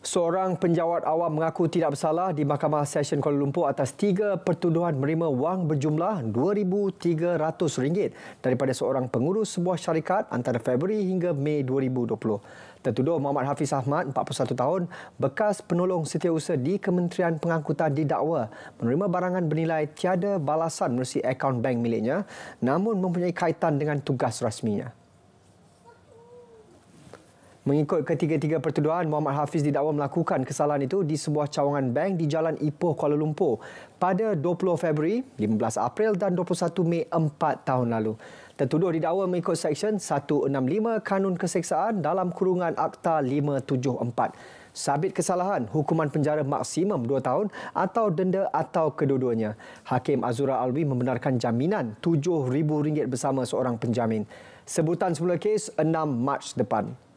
Seorang penjawat awam mengaku tidak bersalah di Mahkamah Session Kuala Lumpur atas tiga pertuduhan menerima wang berjumlah RM2,300 daripada seorang pengurus sebuah syarikat antara Februari hingga Mei 2020. Tertuduh Muhammad Hafiz Ahmad, 41 tahun, bekas penolong setiausaha di Kementerian Pengangkutan didakwa menerima barangan bernilai tiada balasan melalui akaun bank miliknya namun mempunyai kaitan dengan tugas rasminya. Mengikut ketiga-tiga pertuduhan, Muhammad Hafiz didakwa melakukan kesalahan itu di sebuah cawangan bank di Jalan Ipoh, Kuala Lumpur pada 20 Februari, 15 April dan 21 Mei empat tahun lalu. Tertuduh didakwa mengikut Seksyen 165 Kanun Keseksaan dalam kurungan Akta 574. Sabit kesalahan, hukuman penjara maksimum 2 tahun atau denda atau kedua-duanya. Hakim Azura Alwi membenarkan jaminan RM7,000 bersama seorang penjamin. Sebutan semula kes 6 Mac depan.